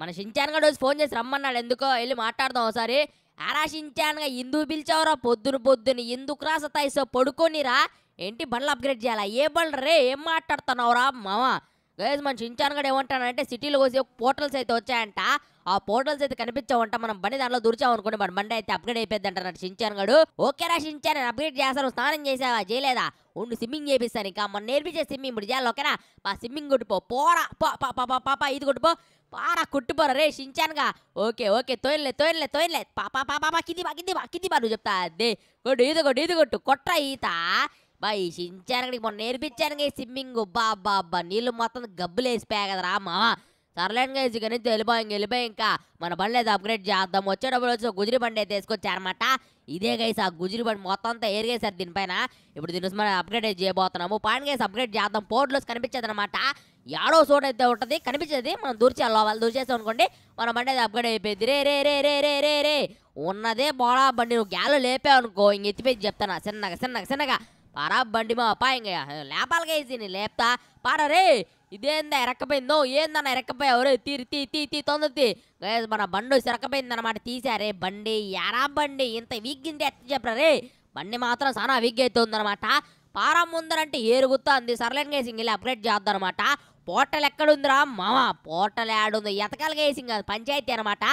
మన షించాన్గా రోజు ఫోన్ చేసి రమ్మన్నాడు ఎందుకో వెళ్ళి మాట్లాడదాం ఒకసారి ఆరా షించాన్గా ఎందుకు పిలిచావురా పొద్దున పొద్దున ఎందుకురా సతాయిసో పడుకోనిరా ఏంటి బండ్లు అప్గ్రేడ్ చేయాలా ఏ బండ్లు రే ఏం మాట్లాడుతున్నావురా మామ గైజ్ మన షించాన్గాడు ఏమంటానంటే సిటీలో కోసి పోర్టల్స్ అయితే వచ్చాయంట ఆ పోర్టల్స్ అయితే కనిపించామంట మనం బండి దాంట్లో దురిచాం అనుకోండి మన బండి అయితే అప్గ్రేడ్ అయిపోయింది అంటారు షించాన్గాడు ఓకేరా షించాన్ నేను అప్గ్రేడ్ చేస్తాను స్నానం చేసావా చేయలేదా ఉండి స్విమ్మింగ్ చేపిస్తాను ఇంకా మన నేర్పించే స్విమ్మింగ్ ఇప్పుడు చేయాలి ఓకేనా మా స్విమ్మింగ్ కొట్టిపో పోరా పాప ఇది కొట్టిపో పారా కుట్టుపోరా రే షించాన్గా ఓకే ఓకే తోయలే తోయలే తోయలే పాపా పాపా కింది బా కింది బా కింది బా నువ్వు చెప్తా అదే కొట్టు ఈత కొట్టు ఈత కొట్టు కొట్ట ఈత బాయ్ షించాన్గడికి మొన్న నేర్పించాను స్విమ్మింగ్ బాబ్బా అబ్బా నీళ్ళు మొత్తం గబ్బులేసిపోయా కదరా మావా సర్లేంగా ఇసుక నుంచి వెళ్ళిపోయి వెళ్ళిపోయి ఇంకా మన బండి అయితే అప్గ్రేడ్ చేద్దాం వచ్చేటప్పుడు వచ్చి గుజిరి బండి అయితే తీసుకొచ్చారనమాట ఇదే గైస్ ఆ గుజిరి బండి మొత్తం అంతా ఏరిగేశారు దీనిపైన ఇప్పుడు దీని మనం అప్గ్రేడ్ చేయబోతున్నాము పాన్ గైస్ అప్గ్రేడ్ చేద్దాం పోర్ట్లో కనిపించేది అనమాట ఏడో సోట్ అయితే ఉంటుంది కనిపించేది మనం దూర్చేయాలి వాళ్ళు దూర్చేస్తాం అనుకోండి మన బండి అయితే అప్గ్రేడ్ అయిపోయింది రే రే రే రే రే రే రే ఉన్నదే బోడా బండి నువ్వు గ్యాలో లేపావు అనుకో ఇంక ఎత్తిపోయి చెప్తాను చిన్నగా చిన్నగా చిన్నగా పారా బండి మా అప్పా ఇంక లేపాలి గైస్ లేపుతా పాడరే ఇదేందా ఎరక్కపోయిందో ఏందన్న ఎరక్కపోయావు రే తీరి తీ తీ తీ తొందరి మన బండి ఎరక్కపోయింది అనమాట తీసారే బండి ఎరా బండి ఇంత వీగ్గింది ఎత్త చెప్పారే బండి మాత్రం చాలా వీగ్ అవుతుందనమాట పారం ఉందనంటే ఏరుగుతుంది సర్లైన్ గేసింగ్ వెళ్ళి అప్గ్రేడ్ చేద్దాం అనమాట పోర్టల్ ఎక్కడుందిరా మావా పోర్టల్ యాడుంది ఎతకాల గేసింగ్ అది పంచాయతీ అనమాట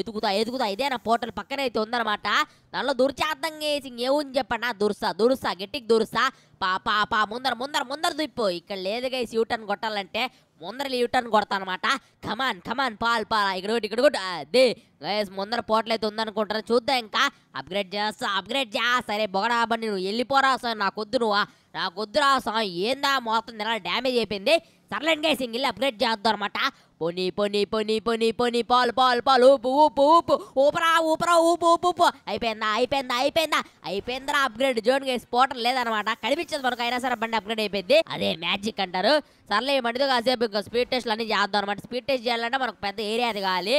ఎదుగుతా ఎదుగుతా ఇదే నా పోర్టల్ పక్కన అయితే ఉందన్నమాట దానిలో దుర్చార్థంగా వేసి ఏముంది చెప్పండి దురుసా దురుసా గట్టికి దురుసా పా పా పా ముందర ముందర ముందర దుప్పో ఇక్కడ లేదు గైస్ యూటర్న్ కొట్టాలంటే ముందర యూటర్న్ కొడతానమాట కమాన్ కమాన్ పాల్ పాల్ ఇక్కడ ఒకటి ఇక్కడ ఒకటి అదే గైస్ ముందర పోటలు అయితే ఉందనుకుంటారు చూద్దాం ఇంకా అప్గ్రేడ్ చేస్తా అప్గ్రేడ్ చేస్తా సరే బొగడాబండి నువ్వు వెళ్ళిపోరా సార్ నాకొద్దు నువ్వు నాకొద్దురా సార్ ఏందా మొత్తం నెల డ్యామేజ్ అయిపోయింది సర్లేండి గైస్ ఇంక అప్గ్రేడ్ చేద్దాం అనమాట పొని పొని పొని పొని పొని పాలు పాలు పాలు ఊపు ఊపు ఊపు ఊపరా ఊపరా ఊపు ఊపు ఉప్పు అయిపోయిందా అయిపోయిందా అయిపోయిందా అయిపోయిందా అప్గ్రేడ్ జోన్ గేస్ పోటర్ లేదనమాట కనిపించదు మనకు అయినా సరే బండి అప్గ్రేడ్ అయిపోయింది అదే మ్యాజిక్ అంటారు సర్లే మడితో కాసేపు ఇంకా స్పీడ్ టెస్ట్లు అన్ని చేద్దాం అనమాట స్పీడ్ టెస్ట్ చేయాలంటే మనకు పెద్ద ఏరియా అది కావాలి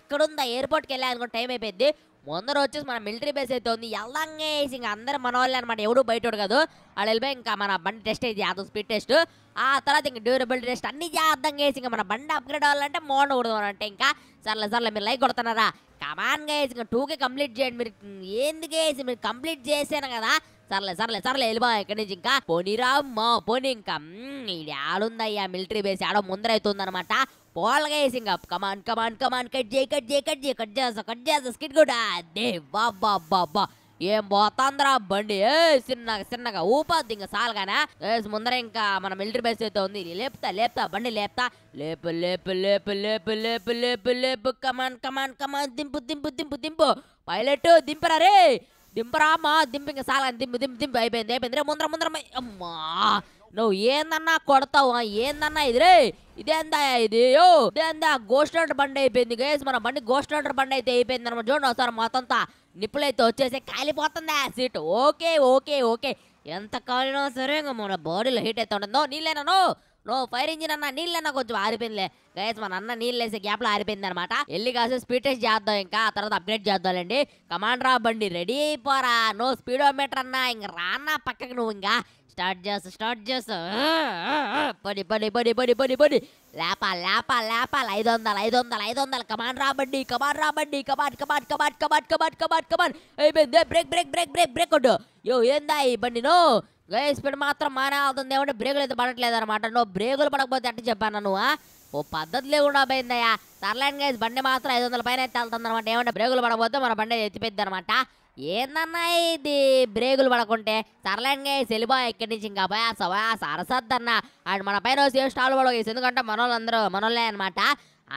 ఎక్కడుందా ఎయిర్పోర్ట్కి వెళ్ళాలనుకో టైం అయిపోయింది ముందర వచ్చేసి మన మిలిటరీ బేస్ అయితే ఉంది ఎల్లంగేసి ఇంకా అందరు మన వాళ్ళు అనమాట ఎవడూ బయట కాదు వాళ్ళు వెళ్ళిపోయి ఇంకా మన బండి టెస్ట్ అయితే చేద్దాం స్పీడ్ టెస్ట్ ఆ తర్వాత ఇంకా డ్యూరబుల్ టెస్ట్ అన్ని చేద్దాం వేసి ఇంకా మన బండి అప్గ్రేడ్ అవ్వాలంటే మోడకూడదు అని అంటే ఇంకా సర్లే సర్లే మీరు లైక్ కొడుతున్నారా కమాన్ వేసి ఇంకా టూకే కంప్లీట్ చేయండి మీరు ఎందుకు వేసి మీరు కంప్లీట్ చేసాను కదా సర్లే సర్లే సర్లే వెళ్ళిపో ఇక్కడి నుంచి ఇంకా పోనీరా మా పోనీ ఇంకా ఇది ఆడుందయ్యా మిలిటరీ బేస్ ఆడో ముందరైతుందనమాట పోవాలి గైస్ ఇంకా కమాన్ కమాన్ కమాన్ కట్ చేయి కట్ చేయి కట్ చేయి కట్ చేస్తా కట్ చేస్తా స్కిట్ కూడా అదే బాబా బాబా ఏం పోతాందిరా బండి ఏ చిన్నగా చిన్నగా ఊపద్దు ఇంకా ఏ ముందర ఇంకా మన మిలిటరీ బేస్ అయితే ఉంది లేపుతా లేపుతా బండి లేపుతా లేపు లేపు లేపు లేపు లేపు లేపు లేపు కమాన్ కమాన్ కమాన్ దింపు దింపు దింపు దింపు పైలట్ దింపరా రే దింపరా అమ్మా దింపు ఇంకా చాలు దింపు దింపు దింపు అయిపోయింది అయిపోయింది రే ముందర ముందర అమ్మా నువ్వు ఏందన్నా కొడతావు ఏందన్నా ఇది రే ఇదేందా ఇది యో ఇదేందా గోస్ట్ హంటర్ బండి అయిపోయింది గైస్ మన బండి గోస్ట్ హంటర్ బండి అయితే అయిపోయింది అనమాట చూడండి ఒకసారి మొత్తంతా నిప్పులైతే వచ్చేసి కాలిపోతుందా సీట్ ఓకే ఓకే ఓకే ఎంత కాలినా సరే ఇంకా మన బాడీలో హీట్ అయితే ఉంటుందో నీళ్ళేనా నో ఫైర్ ఇంజిన్ అన్న నీళ్ళన్నా కొంచెం ఆరిపోయిందిలే గైస్ మన అన్న నీళ్ళు వేసే గ్యాప్లో ఆరిపోయింది అనమాట వెళ్ళి కాసే స్పీడ్ టెస్ట్ చేద్దాం ఇంకా ఆ తర్వాత అప్గ్రేడ్ చేద్దాంలేండి కమాండ్ రా బండి రెడీ అయిపోరా నో స్పీడోమీటర్ అన్న ఇంకా రాన్న పక్కకు నువ్వు ఇంకా స్టార్ట్ చేస్తా స్టార్ట్ చేస్తా పని పని పని పని పని పని లేపాలి లేపాలి లేపాలి ఐదు వందలు ఐదు వందలు ఐదు వందలు కమాన్ రాబండి కమాన్ రాబండి కమాన్ come on come on come on come on come on come on అయిపోయింది break break break break break కొట్టు యో ఏందా ఈ బండి నో గై స్పీడ్ మాత్రం మానే అవుతుంది ఏమంటే బ్రేకులు అయితే పడట్లేదు అనమాట నువ్వు బ్రేకులు పడకపోతే అట్ట చెప్పాను నువ్వు ఓ పద్ధతి లేకుండా పోయిందయ్యా సర్లైన్ గైస్ బండి మాత్రం ఐదు వందల పైన అయితే వెళ్తుంది అనమాట ఏమంటే బ్రేకులు పడకపోతే మన బండి ఎత్తిపోయింది అనమాట ఏందన్నా ఇది బ్రేకులు పడకుంటే సర్లేండి సెలిబా ఎక్కడి నుంచి ఇంకా భయా సవా అన్న అండ్ మన పైన స్టాల్ పడవేసి ఎందుకంటే మనోళ్ళందరూ మనోళ్ళే అనమాట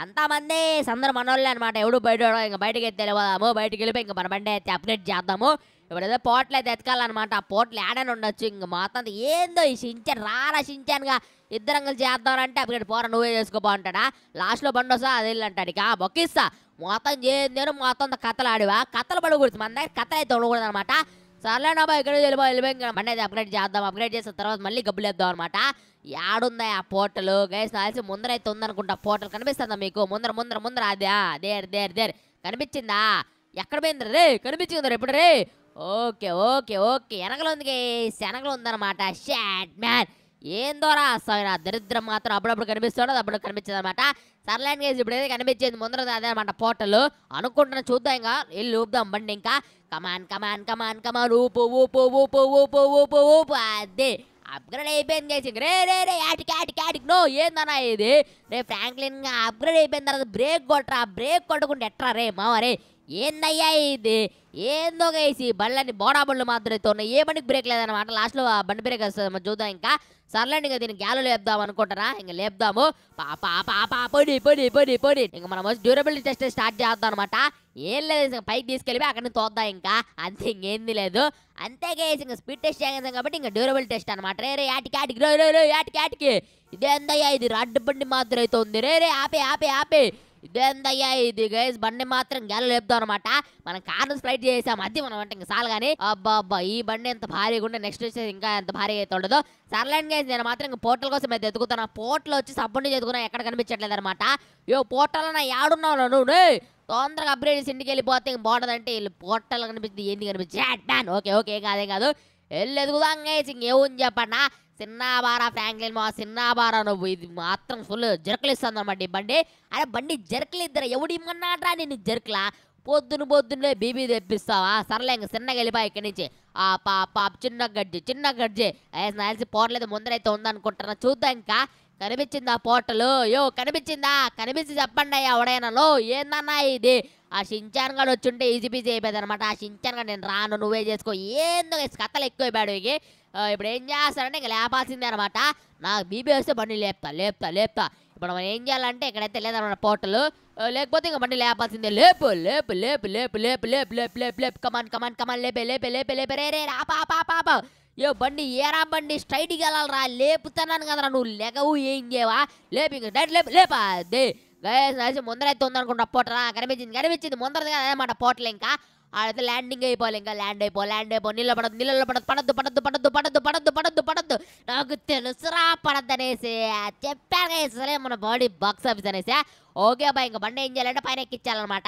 అంతమంది సందరు మనోళ్ళే అనమాట ఎవడు బయట ఇంకా బయటకి ఎత్తి వెళ్ళిపోదాము వెళ్ళిపోయి ఇంకా మన బండి అయితే అప్డేట్ చేద్దాము ఇప్పుడు ఏదో పోట్లు అయితే ఎతకాలన్నమాట ఆ పోట్లు ఏడని ఉండొచ్చు ఇంక మొత్తం ఏందో ఈ సించాను రారా సించానుగా ఇద్దరం చేద్దామంటే అప్పుడు పోరా నువ్వే చేసుకోబో అంటాడా లాస్ట్లో బండి వస్తా అది అంటాడు ఇక బొక్కిస్తా మొత్తం చేయిందేను మొత్తం కథలు ఆడివా కథలు పడకూడదు మన దగ్గర కథలు అయితే ఉండకూడదు అనమాట సర్లేనా ఇక్కడ వెళ్ళిపోయి వెళ్ళిపోయి అప్గ్రేడ్ చేద్దాం అప్గ్రేడ్ చేసిన తర్వాత మళ్ళీ గబ్బులు వేద్దాం అనమాట యాడుందా ఆ పోర్టల్ గైస్ ముందర అయితే ఉందనుకుంటా పోర్టల్ కనిపిస్తుందా మీకు ముందర ముందర ముందర అదే దేర్ దేర్ దేర్ కనిపించిందా ఎక్కడ పోయిందా రే కనిపించింది ఎప్పుడు రే ఓకే ఓకే ఓకే ఎనగలు ఉంది గైస్ ఎనగలు ఉందన్నమాట షాట్ మ్యాన్ ఏందోరా సాగిన దరిద్రం మాత్రం అప్పుడప్పుడు కనిపిస్తాడు అప్పుడు కనిపించదు అనమాట సర్లైన్ గేజ్ ఇప్పుడు ఏదైతే కనిపించేది ముందర అదే అనమాట పోర్టల్ అనుకుంటున్నా చూద్దాం ఇంకా వెళ్ళి ఊపుదాం బండి ఇంకా కమాన్ కమాన్ కమాన్ కమాన్ ఊపు ఊపు ఊపు ఊపు ఊపు ఊపు అదే అప్గ్రేడ్ అయిపోయింది గేజ్ రే రే రే యాటికి యాటికి ఆటికి నో ఏందన్నా ఇది రే ఫ్రాంక్లిన్ అప్గ్రేడ్ అయిపోయిన తర్వాత బ్రేక్ కొట్టరా బ్రేక్ కొట్టకుండా ఎట్రా రే మావరే రే ఏందయ్యా ఇది ఏందో గేసి బళ్ళని బోడా బళ్ళు మాత్రం అయితే ఉన్నాయి ఏ బండికి బ్రేక్ లేదన్నమాట లాస్ట్లో బండి బ్రేక్ వస్తుంది చూద్దాం ఇంకా సర్లేండి ఇంకా దీన్ని గ్యాలో లేపుదాం అనుకుంటారా ఇంక లేపుదాము పాపా పాప పొడి పొడి పొడి పొడి ఇంకా మనం డ్యూరబిలిటీ టెస్ట్ స్టార్ట్ చేద్దాం అనమాట ఏం లేదు ఇంకా పైకి తీసుకెళ్ళిపోయి అక్కడ నుంచి తోద్దాం ఇంకా అంతే ఇంకేంది లేదు అంతేగా ఇంకా స్పీడ్ టెస్ట్ చేసాం కాబట్టి ఇంకా డ్యూరబిలిటీ టెస్ట్ అనమాట రే రే యాటికి యాటికి రో రో రో యాటికి యాటికి ఇదేందయ్యా ఇది రడ్డు బండి మాత్రం అయితే ఉంది రే రే ఆపే ఆపే ఆపే ఇదేందయ్యా ఇది గైస్ బండి మాత్రం గెల లేపుతాం అనమాట మనం కార్ స్ప్రైట్ చేసాం అది మనం అంటే ఇంకా సాల్ కానీ అబ్బా అబ్బా ఈ బండి ఎంత భారీగా ఉంటే నెక్స్ట్ వచ్చేసి ఇంకా ఎంత భారీగా అయితే ఉండదు సర్లేండి గైస్ నేను మాత్రం ఇంకా పోర్టల్ కోసం అయితే ఎదుగుతాను పోర్టల్ వచ్చి సబ్బుండి ఎదుగుతున్నా ఎక్కడ కనిపించట్లేదు అనమాట యో పోర్టల్ నా ఏడున్నావు నువ్వు తొందరగా అప్గ్రేడ్ చేసి ఇంటికి వెళ్ళిపోతే ఇంక బాగుంటుందంటే వీళ్ళు పోర్టల్ కనిపించింది ఏంది కనిపించి ఓకే ఓకే కాదే కాదు వెళ్ళి ఎదుగుదాం గైస్ ఇంకేముంది చెప్పన్నా సిన్నాబారా ఫ్రాంక్లిన్ మా సిన్నాబారా నువ్వు ఇది మాత్రం ఫుల్ జర్కులు ఇస్తుంది అనమాట ఈ బండి అరే బండి జర్కులు ఇద్దరు ఎవడిమన్నాడ్రా నేను జర్కులా పొద్దున పొద్దున్నే బీబీ తెప్పిస్తావా సర్లే ఇంక చిన్నగా వెళ్ళిపో ఇక్కడి నుంచి ఆ పాప చిన్న గడ్జి చిన్న గడ్జి నాల్సి పోర్లేదు ముందరైతే ఉందనుకుంటున్నా చూద్దాం ఇంకా కనిపించిందా పోటలు యో కనిపించిందా కనిపించి చెప్పండి అయ్యా ఎవడైనాలో ఏందన్నా ఇది ఆ షించాన్ గాడు వచ్చుంటే ఈజీ పీజీ అయిపోయింది అనమాట ఆ షించాన్ గాడు నేను రాను నువ్వే చేసుకో ఏందో కథలు ఎక్కువైపోయాడు ఇక ఇప్పుడు ఏం చేస్తాడంటే ఇంకా లేపాల్సిందే అనమాట నాకు బీబీ వస్తే బండి లేపుతా లేపుతా లేపుతా ఇప్పుడు మనం ఏం చేయాలంటే ఇక్కడైతే లేదన్నమాట పోర్టల్ లేకపోతే ఇంకా బండి లేపాల్సిందే లేపు లేపు లేపు లేపు లేపు లేపు లేపు లేపు లేపు కమాన్ కమాన్ కమాన్ లేపే లేపే లేపే లేపే రే రే రాపా ఏ బండి ఏరా బండి స్ట్రైట్కి రా లేపుతున్నాను కదరా నువ్వు లెగవు ఏం చేయవా లేపు ఇంకా డైట్ లేపు లేపా దే ముందర అయితే ఉందనుకుంటా పోటరా కనిపించింది కనిపించింది ముందరది కదా అన్నమాట పోట్లే ఇంకా ఆడైతే ల్యాండింగ్ అయిపోవాలి ఇంకా ల్యాండ్ అయిపో ల్యాండ్ అయిపో నీళ్ళు పడదు నీళ్ళలో పడదు పడద్దు పడద్దు పడద్దు పడద్దు పడద్దు పడద్దు పడద్దు నాకు తెలుసురా పడద్దు అనేసి చెప్పారు సరే మన బాడీ బాక్స్ ఆఫీస్ అనేసి ఓకే బా ఇంకా బండి ఏం చేయాలంటే పైన ఎక్కించాలన్నమాట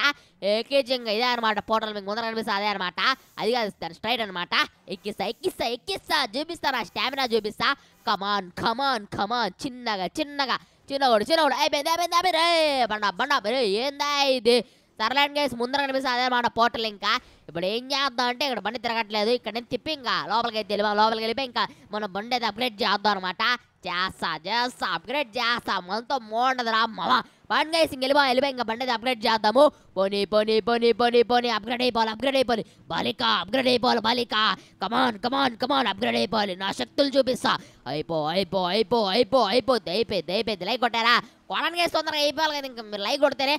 ఎక్కించి ఇంకా ఇదే అనమాట పోటల్ మీకు ముందర కనిపిస్తా అదే అనమాట అది కాదు ఇస్తాను స్ట్రైట్ అనమాట ఎక్కిస్తా ఎక్కిస్తా ఎక్కిస్తా చూపిస్తా నా స్టామినా చూపిస్తా కమాన్ కమాన్ కమాన్ చిన్నగా చిన్నగా చిన్నోడు చిన్నోడు అయిపోయింది అయిపోయింది అయిపోయింది బండా బండా రే ఏందా ఇది సర్లేండ్ గైస్ ముందర కనిపిస్తుంది అదే మాట పోర్టల్ ఇంకా ఇప్పుడు ఏం చేద్దాం అంటే ఇక్కడ బండి తిరగట్లేదు ఇక్కడ నేను తిప్పి ఇంకా లోపలికి అయితే వెళ్ళిపో లోపలికి వెళ్ళిపోయి ఇంకా మన బండి అయితే అప్గ్రేడ్ చేద్దాం అనమాట చేస్తా చేస్తా అప్గ్రేడ్ చేస్తా మనతో మోండదురా మామ వాన్ గైస్ ఇంక వెళ్ళిపో ఇంకా బండి అప్గ్రేడ్ చేద్దాము పోనీ పోనీ పోనీ పోనీ పోనీ అప్గ్రేడ్ అయిపోవాలి అప్గ్రేడ్ అయిపోవాలి బాలిక అప్గ్రేడ్ అయిపోవాలి బాలిక కమాన్ కమాన్ కమాన్ అప్గ్రేడ్ అయిపోవాలి నా శక్తులు చూపిస్తా అయిపో అయిపో అయిపో అయిపో అయిపోద్ది అయిపోయింది అయిపోయింది లైక్ కొట్టారా కొడడానికి వేసి తొందరగా అయిపోవాలి కదా ఇంకా మీరు లైక్ కొడితేనే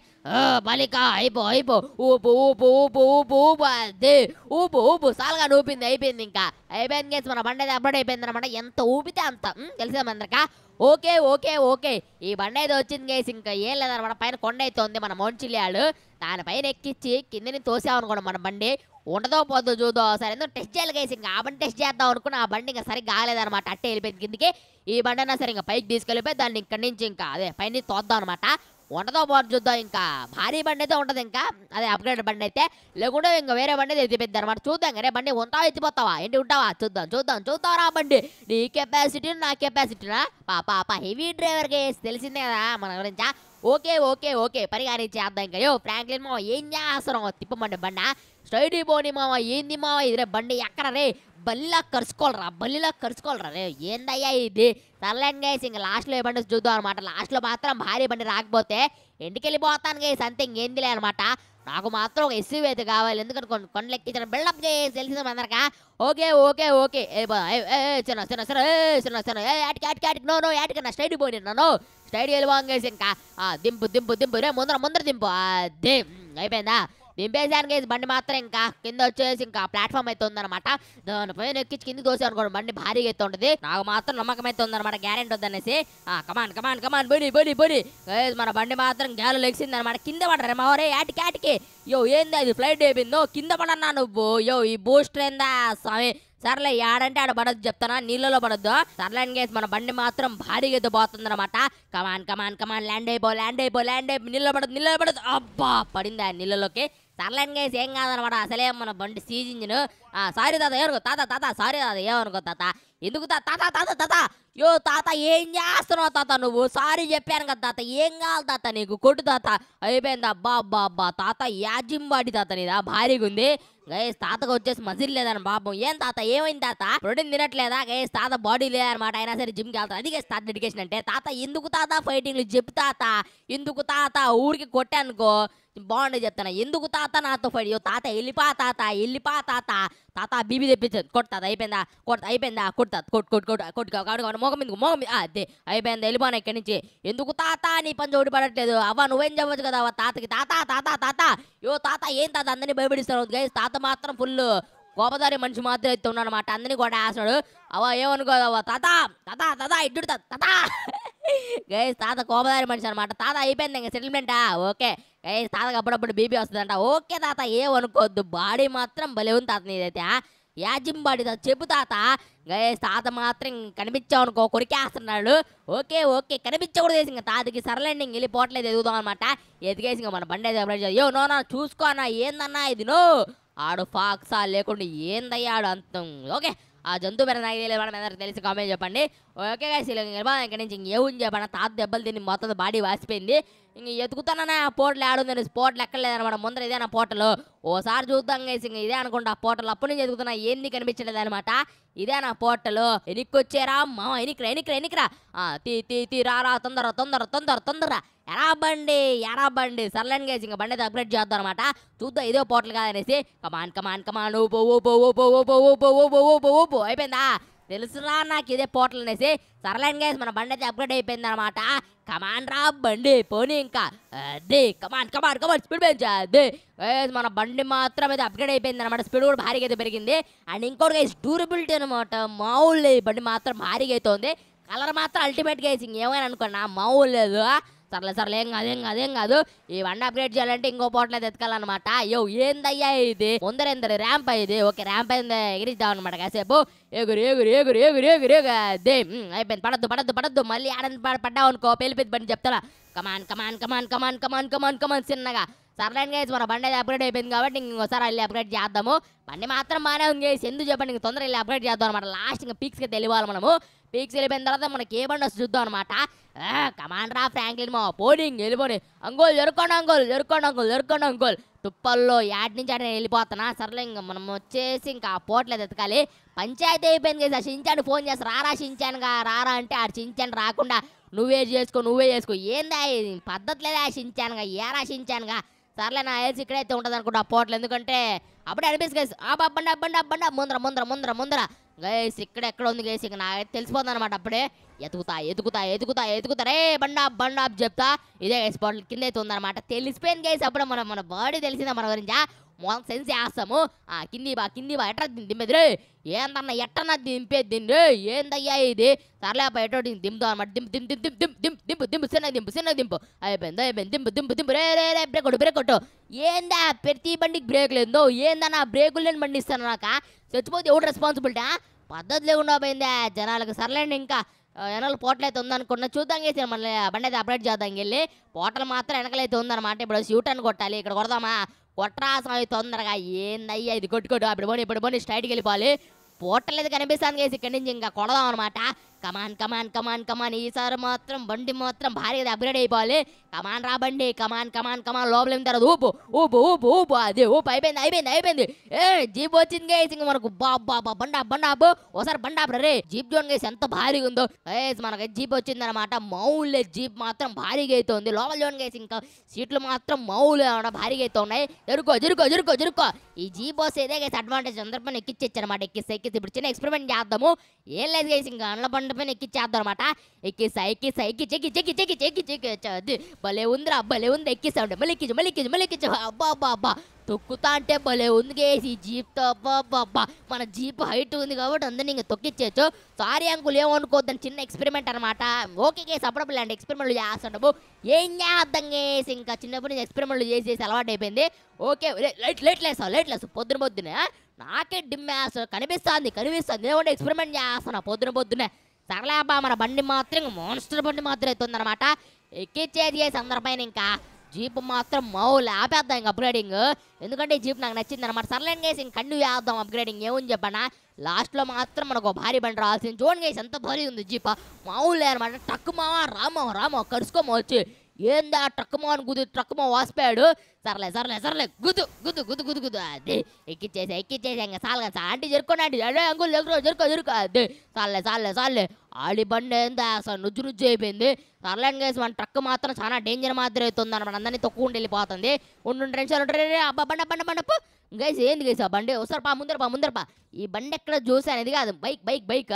బాలిక అయిపో అయిపో ఊపు ఊపు ఊపు ఊపు ఊపు అదే ఊపు ఊపు సాలుగా ఊపింది అయిపోయింది ఇంకా అయిపోయింది కేసు మన బండి అప్గ్రేడ్ అప్డేట్ అయిపోయింది అనమాట ఎంత ఊపితే అంత మందరికా ఓకే ఓకే ఓకే ఈ బండి అయితే వచ్చింది గేసి ఇంకా ఏం లేదనమాట పైన కొండ అయితే ఉంది మన మౌంచిల్లాడు దానిపైన ఎక్కించి కిందని తోసామనుకోండి మన బండి ఉండదో పోదో చూదో సరే ఎందుకు టెస్ట్ చేయాలి గేసి ఇంకా ఆ బండి టెస్ట్ చేద్దాం అనుకుని ఆ బండి ఇంకా సరిగ్గా కాలేదనమాట అట్టే వెళ్ళిపోయింది కిందికి ఈ బండి అయినా సరే ఇంకా పైకి తీసుకెళ్ళిపోయి దాన్ని ఇక్కడి నుంచి ఇంకా అదే పైన తోద్దాం అనమాట వంటతో పాటు చూద్దాం ఇంకా భారీ బండి అయితే ఉండదు ఇంకా అదే అప్గ్రేడ్ బండి అయితే లేకుండా ఇంకా వేరే బండి అయితే ఎత్తిపోద్ది అనమాట చూద్దాం కానీ బండి ఉంటావా ఎత్తిపోతావా ఏంటి ఉంటావా చూద్దాం చూద్దాం చూద్దాం రా బండి నీ కెపాసిటీ నా కెపాసిటీనా పాప పాప హెవీ డ్రైవర్కి తెలిసిందే కదా మన గురించి ఓకే ఓకే ఓకే పని చేద్దాం ఇంకా యో ఫ్రాంక్లిన్ మావ ఏం చేస్తున్నావు తిప్పమండి బండ స్ట్రైట్ పోనీ మావ ఏంది మావ ఇదే బండి ఎక్కడ రే బల్లిలా కరుచుకోవాలరా బల్లిలా కరుచుకోవాలరా రే ఏందయ్యా ఇది సర్లేండి గైస్ ఇంకా లాస్ట్లో ఏ బండి చూద్దాం అనమాట లాస్ట్లో మాత్రం భారీ బండి రాకపోతే ఇంటికి వెళ్ళిపోతాను గైస్ అంతే ఇంకేందిలే అనమాట నాకు మాత్రం ఒక ఎస్యూ అయితే కావాలి ఎందుకంటే కొన్ని కొండలు ఎక్కించిన బిల్డప్ చేసి తెలిసిన అందరికా ఓకే ఓకే ఓకే ఏ చిన్న చిన్న చిన్న ఏ చిన్న చిన్న ఏ అటుకి అటుకి అటుకి నో నో అటుకి నా స్టైడ్ పోయి నన్ను స్టైడ్ వెళ్ళిపోంగేసి ఇంకా దింపు దింపు దింపు రే ముందర ముందర దింపు అదే అయిపోయిందా దింపేశాను గేజ్ బండి మాత్రం ఇంకా కింద వచ్చేసి ఇంకా ప్లాట్ఫామ్ అయితే ఉందన్నమాట దానిపైన ఎక్కించి కింద దోశ అనుకోండి బండి భారీగా అయితే ఉంటుంది నాకు మాత్రం నమ్మకం అయితే ఉందన్నమాట గ్యారెంటీ ఉందనేసి కమాన్ కమాన్ కమాన్ బడి బడి బొడి మన బండి మాత్రం గ్యాలు లెక్సింది అనమాట కింద పడరా మా వరే యాటికి యో ఏంది అది ఫ్లైట్ అయిపోయిందో కింద పడన్నా నువ్వు యో ఈ బూస్టర్ ఏందా స్వామి సర్లే ఆడంటే ఆడ పడద్దు చెప్తానా నీళ్ళలో పడద్దు సర్లేని గేజ్ మన బండి మాత్రం భారీగా పోతుంది అనమాట కమాన్ కమాన్ కమాన్ ల్యాండ్ అయిపో ల్యాండ్ అయిపో ల్యాండ్ అయిపో నీళ్ళలో పడదు నీళ్ళలో పడదు అబ్బా పడింది ఆ నీళ్ళలోకి సర్లేన్ గైస్ ఏం కాదనమాట అసలే మన బండి సీజించిన ఆ సారీ తాత ఏమనుకో తాత తాత సారీ తాత ఏమనుకో తాత ఎందుకు తాత తాత తాత యో తాత ఏం చేస్తున్నావు తాత నువ్వు సారీ చెప్పాను కదా తాత ఏం కావాలి తాత నీకు కొట్టు తాత అయిపోయింది అబ్బా అబ్బా అబ్బా తాత యాజింబాటి తాత నీదా భారీగా ఉంది గైస్ తాతకు వచ్చేసి మజిల్ లేదని పాపం ఏం తాత ఏమైంది తాత ప్రోటీన్ తినట్లేదా గైస్ తాత బాడీ లేదనమాట అయినా సరే జిమ్కి వెళ్తాను అది గైస్ తాత డెడికేషన్ అంటే తాత ఎందుకు తాత ఫైటింగ్లు చెప్పు తాత ఎందుకు తాత ఊరికి కొట్టానుకో బాగుండే చెప్తాను ఎందుకు తాత నాతో పడి తాత వెళ్ళిపా తాత వెళ్ళిపా తాత తాత బీబీ తెప్పించదు కొడతాది అయిపోయిందా కొడతా అయిపోయిందా కొడతాది కొట్టు కొట్టు కొట్టు కొట్టు కాడు మోగ మీద మోగ మీద అదే అయిపోయింది వెళ్ళిపోను ఇక్కడి నుంచి ఎందుకు తాత నీ పని చోటు పడట్లేదు అవ్వ నువ్వేం చెప్పచ్చు కదా అవ్వ తాతకి తాత తాత తాత యో తాత ఏం తాత అందరినీ భయపడిస్తాను గైస్ తాత మాత్రం ఫుల్ కోపదారి మనిషి మాత్రం అయితే ఉన్నాడు అనమాట అందరినీ కూడా ఆశాడు అవ ఏమనుకోదు అవ్వ తాత తాత తాత ఇడ్డు తాత గైస్ తాత కోపదారి మనిషి అనమాట తాత అయిపోయింది ఇంకా సెటిల్మెంటా ఓకే ఏ తాతకు అప్పుడప్పుడు బీపీ వస్తుందంట ఓకే తాత ఏమనుకోవద్దు బాడీ మాత్రం భలే ఉంది తాత నీదైతే యాజిం బాడీ తాత చెప్పు తాత గై తాత మాత్రం కనిపించావు అనుకో కొరికేస్తున్నాడు ఓకే ఓకే కనిపించకూడదు వేసి ఇంకా తాతకి సరలేండి ఇంక వెళ్ళిపోవట్లేదు ఎదుగుదాం అనమాట ఎదిగేసి ఇంకా మన బండి అయితే యో నో నా చూసుకోనా ఏందన్నా ఇది నో ఆడు ఫాక్సా లేకుండా ఏందయ్యాడు అంతం ఓకే ఆ జంతువు పేరు నాకు తెలియదు మనం తెలిసి కామెంట్ చెప్పండి ఓకే గైస్ ఇలా ఇక్కడ నుంచి ఇంకేముంది చెప్పండి తాత దెబ్బలు తిని మొత్తం బాడీ వాసిపోయింది ఇంక ఎతుకుతానన్నా ఆ పోటలు ఆడుందని పోటలు ఎక్కడలేదనమాట ముందర ఇదే నా పోటలు ఓసారి చూద్దాం గైస్ ఇంక ఇదే అనుకుంటా ఆ పోటలు అప్పుడు నుంచి ఎదుగుతున్నా ఏంది కనిపించలేదు అనమాట ఇదే నా పోటలు ఎనిక్కొచ్చారా మా ఎనికిరా ఎనికిరా ఎనికిరా తీ తీ తీ రారా తొందర తొందర తొందర తొందర ఎరా బండి ఎరా బండి సర్లేండి గైస్ ఇంకా బండి అయితే అప్గ్రేడ్ చేద్దాం అనమాట చూద్దాం ఇదే పోటలు కాదనేసి కమాన్ కమాన్ కమాన్ పో ఓ పో ఓ పో ఓ పో ఓ పో అయిపోయిందా తెలుసురా నాకు ఇదే పోర్టల్ అనేసి సరలేండి గైస్ మన బండి అయితే అప్గ్రేడ్ అయిపోయింది అనమాట కమాన్ రా బండి పోనీ ఇంకా అదే కమాన్ కమాన్ కమాన్ స్పీడ్ పెంచే అదే మన బండి మాత్రం అయితే అప్గ్రేడ్ అయిపోయింది అనమాట స్పీడ్ కూడా భారీగా అయితే పెరిగింది అండ్ ఇంకోటి గైస్ డ్యూరబిలిటీ అనమాట మామూలు బండి మాత్రం భారీగా అయితే ఉంది కలర్ మాత్రం అల్టిమేట్ గైస్ ఇంకేమైనా అనుకున్నా మామూలు లేదు సర్లే సర్లే ఏం కాదు ఏం కాదు ఏం కాదు ఈ వన్ అప్గ్రేడ్ చేయాలంటే ఇంకో పోట్లేదు ఎత్తుకాలన్నమాట అయ్యో ఏందయ్యా ఇది ఎందరు ర్యాంప్ అయ్యింది ఓకే ర్యాంప్ అయింది ఎగిరిద్దాం అనమాట కాసేపు ఎగురు ఎగురు ఎగురు ఎగురు ఎగురు అదే అయిపోయింది పడద్దు పడద్దు పడద్దు మళ్ళీ ఆడని పడ్డావు అనుకో పెళ్లి పెద్ద పని చెప్తారా కమాన్ come on come on come on come on come on కమాన్ చిన్నగా సర్లేండి గైస్ మన బండి అయితే అప్గ్రేడ్ అయిపోయింది కాబట్టి ఇంకోసారి వెళ్ళి అప్గ్రేడ్ చేద్దాము బండి మాత్రం బాగానే ఉంది గైస్ ఎందుకు చెప్పండి ఇంక తొందరగా వెళ్ళి అప్గ్రేడ్ చేద్దాం అనమాట లాస్ట్ ఇంకా పీక్స్కి తెలియాలి మనము పీక్స్ వెళ్ళిపోయిన తర్వాత మనకి ఏ బండి వస్తుంది చూద్దాం అనమాట కమాండ్రా ఫ్రాంక్లిన్ మా పోడింగ్ వెళ్ళిపోని అంకోల్ ఎరుకోండి అంగోల్ ఎరుకోండి అంగోల్ ఎరుకోండి అంగోల్ తుప్పల్లో యాడ్ నుంచి అటు వెళ్ళిపోతున్నా సర్లే ఇంకా మనం వచ్చేసి ఇంకా ఆ పోట్లేదు ఎతకాలి పంచాయతీ అయిపోయింది ఆ చించాడు ఫోన్ చేసి రారా షించానుగా రారా అంటే ఆ చించాను రాకుండా నువ్వే చేసుకో నువ్వే చేసుకో ఏందా పద్ధతి లేదా షించానుగా ఏరా షించానుగా సర్లే నా ఏజ్ ఇక్కడైతే ఉంటుంది అనుకుంటా పోట్లు ఎందుకంటే అప్పుడే అనిపిస్తుంది గైస్ అబ్బండి అబ్బండి అబ్బండి ముందర ముందర ముందర ముందర గైస్ ఇక్కడ ఎక్కడ ఉంది గైస్ ఇక నాకైతే తెలిసిపోతుంది అనమాట అప్పుడే ఎతుకుతా ఎతుకుతా ఎతుకుతా ఎదుగుతా రే బండా బండా చెప్తా ఇదే గైస్ బాటిల్ కింద అయితే ఉందన్నమాట తెలిసిపోయింది గైస్ అప్పుడే మన మన బాడీ తెలిసిందా మన గురించి మొదలు సెన్స్ వేస్తాము ఆ కింది బా కింది బా ఎట్రా దింపేదిరే ఏందన్న ఎట్టన్నా దింపేది దిండ్రే ఏందయ్యా ఇది సర్లే ఎటో దింపుదాం అనమాట దింపు దింపు దింపు దింపు దింపు దింపు దింపు చిన్న దింపు చిన్న దింపు అయిపోయింది అయిపోయింది దింపు దింపు దింపు రే రే రే బ్రేక్ కొట్టు బ్రేక్ కొట్టు ఏందా ప్రతి బండికి బ్రేక్ లేదో ఏందన్న బ్రేకులు లేని బండి ఇస్తాను నాక చచ్చిపోతే ఎవడు రెస్పాన్సిబిలిటీ పద్ధతి లేకుండా పోయిందా జనాలకు సర్లేండి ఇంకా వెనకలు పోటలు అయితే ఉందనుకున్న చూద్దాం చేసి మళ్ళీ బండి అయితే అప్డేట్ చేద్దాం వెళ్ళి పోటలు మాత్రం వెనకలైతే ఉందన్నమాట ఇప్పుడు అని కొట్టాలి ఇక్కడ కొడదామా కొట్టరాసం తొందరగా ఏందయ్యా ఇది కొట్టుకోడు అప్పుడు పోనీ ఇప్పుడు పోనీ స్ట్రైట్కి వెళ్ళిపోవాలి పోటలు అయితే కనిపిస్తాను చేసి ఇక్కడి నుంచి ఇంకా కొడదాం అనమాట కమాన్ కమాన్ కమాన్ కమాన్ ఈసారి మాత్రం బండి మాత్రం భారీగా అప్గ్రేడ్ అయిపోవాలి కమాన్ రా బండి కమాన్ కమాన్ కమాన్ లోపల ఏం తర్వాత ఊపు ఊపు ఊపు ఊపు అదే ఊపు అయిపోయింది అయిపోయింది అయిపోయింది ఏ జీప్ వచ్చింది గైస్ ఇంక మనకు బాబా బండా బండా ఒకసారి బండా రే జీప్ జోన్ గైస్ ఎంత భారీగా ఉందో ఏస్ మనకి జీప్ అనమాట మౌలే జీప్ మాత్రం భారీగా అవుతుంది లోపల జోన్ గైస్ ఇంకా సీట్లు మాత్రం మౌలు భారీగా అయితే ఉన్నాయి జరుకో జరుకో జరుకో జరుకో ఈ జీప్ వస్తే ఏదే అడ్వాంటేజ్ అందరిపై ఎక్కిచ్చేచ్చు అనమాట ఎక్కిస్తే ఎక్కిస్తే ఇప్పుడు చిన్న ఎక్స్పెరిమెంట్ చేద్దాము ఏం లేదు గైస్ ఇంకా అండ్ల బండి మండపైన ఎక్కిచ్చేద్దాం అనమాట ఎక్కిసా ఎక్కిసా ఎక్కిచ్చి ఎక్కిచ్చి ఎక్కిచ్చి ఎక్కిచ్చి ఎక్కిచ్చి భలే ఉందిరా భలే ఉంది ఎక్కిసా ఉండే మళ్ళీ ఎక్కిచ్చు మళ్ళీ ఎక్కిచ్చు మళ్ళీ ఎక్కిచ్చు అబ్బా అబ్బా అబ్బా తొక్కుతా అంటే భలే ఉంది జీప్ తో అబ్బా మన జీప్ హైట్ ఉంది కాబట్టి అందరినీ ఇంకా తొక్కిచ్చేచ్చు సారీ అంకుల్ ఏమనుకోద్దని చిన్న ఎక్స్పెరిమెంట్ అనమాట ఓకే కేసు అప్పుడప్పుడు ఇలాంటి ఎక్స్పెరిమెంట్లు చేస్తుండవు ఏం చేద్దాం గేసి ఇంకా చిన్నప్పుడు నేను ఎక్స్పెరిమెంట్లు చేసేసి అలవాటు అయిపోయింది ఓకే లైట్ లైట్ లేసా లైట్ లేసా పొద్దున పొద్దునే నాకే డిమ్ వేస్తా కనిపిస్తుంది కనిపిస్తుంది ఏమంటే ఎక్స్పెరిమెంట్ చేస్తున్నా పొద్దున పొద్దునే సరళాబా మన బండి మాత్రం మోన్స్టర్ బండి మాత్రం అవుతుందన్నమాట ఎక్కిచ్చేది చేసి అందరిపైన ఇంకా జీప్ మాత్రం మౌల్ ఆపేద్దాం ఇంక అప్గ్రేడింగ్ ఎందుకంటే ఈ జీప్ నాకు నచ్చింది అనమాట సర్లేండి గేసి ఇంక కంటిన్యూ చేద్దాం అప్గ్రేడింగ్ ఏముంది చెప్పనా లాస్ట్లో మాత్రం మనకు భారీ బండి రావాల్సింది చూడండి గేసి ఎంత భారీ ఉంది జీప్ మౌల్ అనమాట టక్ మావా రామో రామో కరుసుకోమో వచ్చి ఏందా ట్రక్కుమో అని గుద్దు ట్రక్కుమో వాసిపోయాడు సర్లే సర్లే సర్లే గుద్దు గుద్దు గుద్దు గుద్దు గుదు అది ఎక్కిచ్చేసా ఎక్కిచ్చేసా ఇంకా సాలు కదా ఆంటీ జరుకోండి ఆంటీ అడే అంగులు జరుగు జరుకో జరుకో అది సర్లే సర్లే సర్లే ఆడి బండి ఏందా అసలు నుజ్జు నుజ్జు అయిపోయింది సర్లే అని మన ట్రక్ మాత్రం చాలా డేంజర్ మాత్రం అవుతుంది అనమాట అందరినీ ఉండి వెళ్ళిపోతుంది ఉండు టెన్షన్ ఉంటారు అబ్బా బండ బండ బండ గైస్ ఏంది గైస్ ఆ బండి వస్తారు పా ముందరపా ముందరపా ఈ బండి ఎక్కడ చూసి అనేది కాదు బైక్ బైక్ బైక్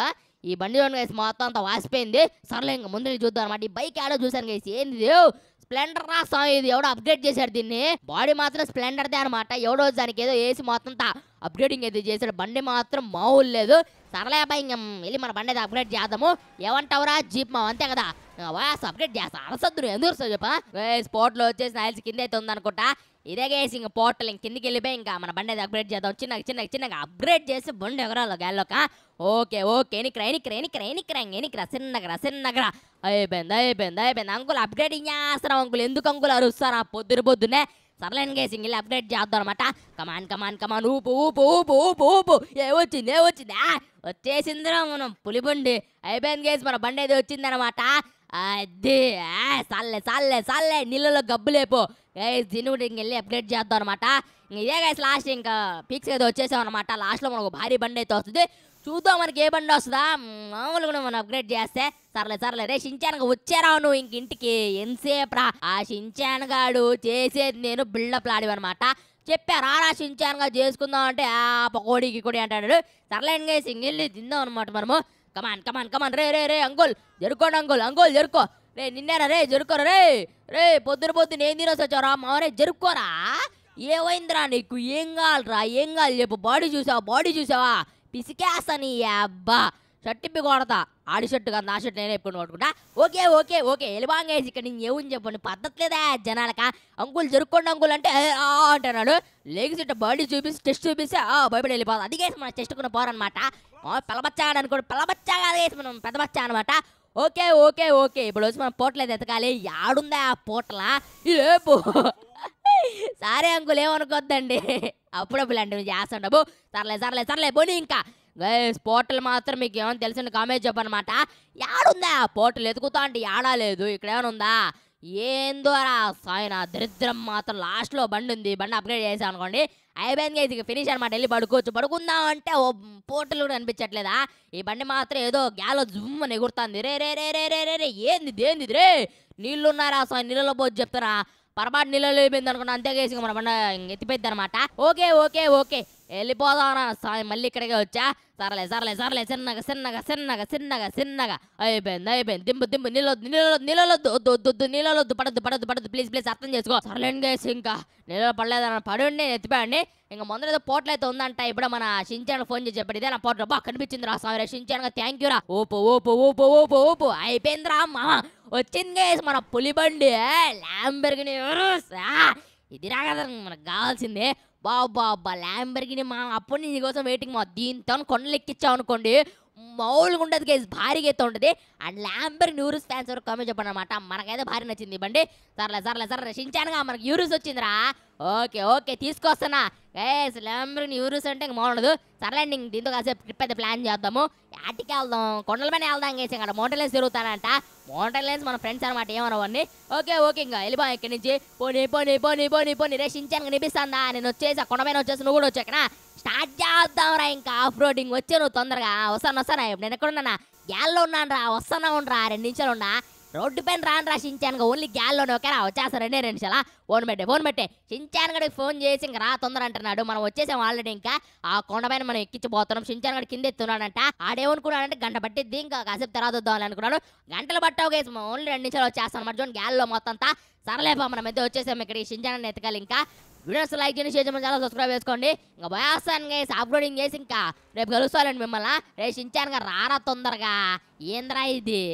ఈ బండిలోని గైస్ మొత్తం అంతా వాసిపోయింది సర్లే ఇంకా ముందు చూద్దాం అనమాట ఈ బైక్ ఆడో చూసాను గైస్ ఏంది స్ప్లెండర్ రా సాంగ్ ఇది ఎవడో అప్గ్రేడ్ చేశాడు దీన్ని బాడీ మాత్రం స్ప్లెండర్దే అనమాట ఎవడో దానికి ఏదో వేసి మొత్తం అప్గ్రేడింగ్ అయితే చేశాడు బండి మాత్రం మామూలు లేదు సర్లే బా ఇంకా వెళ్ళి మన బండి అయితే అప్గ్రేడ్ చేద్దాము ఏమంటావురా జీప్ మా అంతే కదా వాస్ అప్గ్రేడ్ చేస్తా అలసద్దు ఎందుకు చెప్పా స్పోర్ట్ లో వచ్చేసి నైల్స్ కింద అయితే ఉందనుకుంటా ఇదేగేసి ఇంక పోర్టల్ ఇంక కిందికి వెళ్ళిపోయి ఇంకా మన బండి అప్గ్రేడ్ చేద్దాం చిన్న చిన్న చిన్నగా అప్గ్రేడ్ చేసి బండి ఎగరాలి గాల్లోక ఓకే ఓకే నీకు రా నీకు రా నీకు రా నీకు రా రా సిన్నగరా సిన్నగరా అయిపోయింది అయిపోయింది అయిపోయింది అంకులు అప్గ్రేడ్ చేస్తారు అంకుల్ ఎందుకు అంకుల్ అరుస్తారా ఆ పొద్దురు పొద్దునే సర్లేన్ గేసి ఇంగిల్ అప్డేట్ చేద్దాం అనమాట కమాన్ కమాన్ కమాన్ ఊపు ఊపు ఊపు ఊపు ఊపు ఏ వచ్చింది ఏ వచ్చింది వచ్చేసిందిరా మనం పులిబండి అయిపోయింది గేసి మన బండి అయితే అనమాట అది సల్లే సల్లే సల్లే నీళ్ళలో గబ్బులేపో గైస్ దీన్ని కూడా ఇంకెళ్ళి అప్డేట్ చేద్దాం అనమాట ఇదే గైస్ లాస్ట్ ఇంకా పిక్స్ అయితే వచ్చేసాం అనమాట లాస్ట్లో మనకు భారీ బండి అయితే వస్తుంది చూద్దాం మనకి ఏ బండి వస్తుందా మామూలుగా మనం అప్గ్రేడ్ చేస్తే సర్లే సర్లే రే షించానగా వచ్చారావు నువ్వు ఇంక ఇంటికి ఎంతసేపరా ఆ గాడు చేసేది నేను బిల్డప్ లాడివన్నమాట చెప్పారు రారా షించాన్గా చేసుకుందాం అంటే ఆ పకోడీకి కూడా అంటాడు సర్లేంగా ఇంకెళ్ళి తిందాం అనమాట మనము కమాన్ కమాన్ కమాన్ రే రే రే అంగుల్ జరుకోండి అంగుల్ అంగుల్ జరుకో రే నిన్నేనా రే జరుకోరా రే రే పొద్దున పొద్దున ఏం తినొచ్చారా వచ్చావురా మావనే జరుకోరా ఏమైందిరా నీకు ఏం కావాలరా ఏం కావాలి చెప్పు బాడీ చూసావా బాడీ చూసావా పిసికేస్తా నీ అబ్బా షర్టిప్పి కొడతా ఆడి చెట్టు కాదు నా షర్ట్ నేనే ఎప్పుడు పట్టుకుంటా ఓకే ఓకే ఓకే ఎలిబాంగేసి ఇక్కడ నేను ఏమని చెప్పండి పద్ధతి లేదా జనాలక అంకుల్ జరుక్కోండి అంకుల్ అంటే అంటున్నాడు లేగిసి చెట్టు బాడీ చూపిస్తే టెస్ట్ చూపిస్తే ఆ భయపడి వెళ్ళిపోదు అది కేసు మనం టెస్ట్ అనమాట పోరనమాట పిలబచ్చాడు అనుకోండి పిలబచ్చా కాదు కేసు మనం పెద్దబచ్చా అనమాట ఓకే ఓకే ఓకే ఇప్పుడు వచ్చి మనం పోట్లేదు ఎతకాలి యాడుందా ఆ పోట్లా ఏ పో సరే అంకుల్ ఏమనుకోద్దండి అప్పుడప్పుడు అంటే డబ్బు సర్లే సర్లే సర్లే పోనీ ఇంకా గైస్ పోర్టల్ మాత్రం మీకు ఏమైనా తెలిసిన కామెంట్ చెప్పనమాట యాడుందా పోర్టల్ ఎదుగుతా అంటే ఏడా లేదు ఇక్కడ ఏమైనా ఉందా రా సాయన దరిద్రం మాత్రం లాస్ట్లో బండి ఉంది బండి అప్గ్రేడ్ చేసాం అనుకోండి అయిపోయింది ఇది ఫినిష్ అనమాట వెళ్ళి పడుకోవచ్చు పడుకుందాం అంటే ఓ పోర్టల్ కూడా అనిపించట్లేదా ఈ బండి మాత్రం ఏదో గ్యాలో జుమ్మ అని రే రే రే రే రే రే ఏంది దేంది రే నీళ్ళున్నారా సాయి నీళ్ళలో పోతు చెప్తారా పొరపాటు నీళ్ళలో అయిపోయింది అనుకున్నా అంతేకేసి మన మన ఎత్తిపోయింది అనమాట ఓకే ఓకే ఓకే వెళ్ళిపోదామన్నా సాయం మళ్ళీ ఇక్కడికే వచ్చా సరలే సరలే సరలే చిన్నగా చిన్నగా చిన్నగా చిన్నగా చిన్నగా అయిపోయింది అయిపోయింది దింపు దింపు నీళ్ళొద్దు నీళ్ళొద్దు నీళ్ళొద్దు వద్దు వద్దు వద్దు నీళ్ళొద్దు పడద్దు పడద్దు పడద్దు ప్లీజ్ ప్లీజ్ అర్థం చేసుకో సరలేండి గేసి ఇంకా నీళ్ళు పడలేదన్న పడుండి ఎత్తిపోయండి ఇంకా ముందర ఏదో పోట్లు అయితే ఉందంట ఇప్పుడు మన షించాన్ ఫోన్ చేసి చెప్పండి ఇదేనా నా బా కనిపించింది రా స్వామి రా థ్యాంక్ యూ రా ఓపో ఓపో ఓపో ఓపో ఓపో అయిపోయింది రా మామ వచ్చింది గైస్ మన పులిబండి ల్యాంబర్గిని ఇది కదా మనకు కావాల్సిందే బాబా ల్యాంబర్గిని మనం అప్పుడు నీకోసం వెయిటింగ్ మా దీంతో కొండలు ఎక్కించావు అనుకోండి మౌలుగా ఉండదు గైజ్ భారీగా అయితే ఉండదు అండ్ ల్యాంబర్ న్యూరూస్ ఫ్యాన్స్ వరకు కామెంట్ చెప్పండి అనమాట మనకైతే భారీ నచ్చింది బండి సర్లే సర్లే సర్లే రచించానుగా మనకి యూరూస్ వచ్చిందిరా ఓకే ఓకే తీసుకొస్తానా గైస్ ల్యాంబర్ న్యూరూస్ అంటే ఇంకా మామూలదు సర్లే ఇంక దీంతో కాసేపు ట్రిప్ అయితే ప్లాన్ చేద్దాము యాటికి వెళ్దాం కొండల పైన వెళ్దాం గేసి అక్కడ మౌంటైన్స్ తిరుగుతానంట మౌంటైన్స్ మన ఫ్రెండ్స్ అనమాట ఏమనవన్నీ ఓకే ఓకే ఇంకా వెళ్ళిపో ఇక్కడి నుంచి పోనీ పోనీ పోనీ పోనీ పోనీ రేషించాను కనిపిస్తుందా నేను వచ్చేసి ఆ కొండ పైన వచ్చేసి నువ్వు కూడా వచ్చాకనా స్టార్ట్ రా ఇంకా ఆఫ్ రోడింగ్ వచ్చే నువ్వు తొందరగా వస్తాను వస్తానా నేను ఉన్నానా గ్యాల్లో ఉన్నాను రా వస్తానా ఉండరా రెండు నిమిషాలు ఉన్నా రోడ్డు పైన రాను రా షించాను ఓన్లీ గ్యాల్లోనే ఒకేరా రెండే రెండు నిమిషాలా ఫోన్ పెట్టే ఫోన్ పెట్టే షించాన్ గడికి ఫోన్ చేసి ఇంకా రా తొందర అంటున్నాడు మనం వచ్చేసాం ఆల్రెడీ ఇంకా ఆ కొండ పైన మనం ఎక్కించిపోతున్నాం షించాన్ గడి కింద ఎత్తున్నాడంట ఆడేమనుకున్నాడంటే గంట పట్టిద్ది ఇంకా కాసేపు తర్వాత వద్దామని అనుకున్నాడు గంటలు పట్టావు గేసి ఓన్లీ రెండు నిమిషాలు వచ్చేస్తాను మరి చూడండి గ్యాల్లో మొత్తం అంతా సరలేపా మనం అయితే వచ్చేసాం ఇక్కడ షించాన్ ఎత్తకాలి ఇంకా వీడియోస్ లైక్ చేసి షేర్ చేయమని చాలా సబ్స్క్రైబ్ చేసుకోండి ఇంకా పోయేస్తాను గైస్ అప్లోడింగ్ చేసి ఇంకా రేపు కలుస్తానండి మిమ్మల్ని రేపు రారా తొందరగా ఏంద్రా ఇది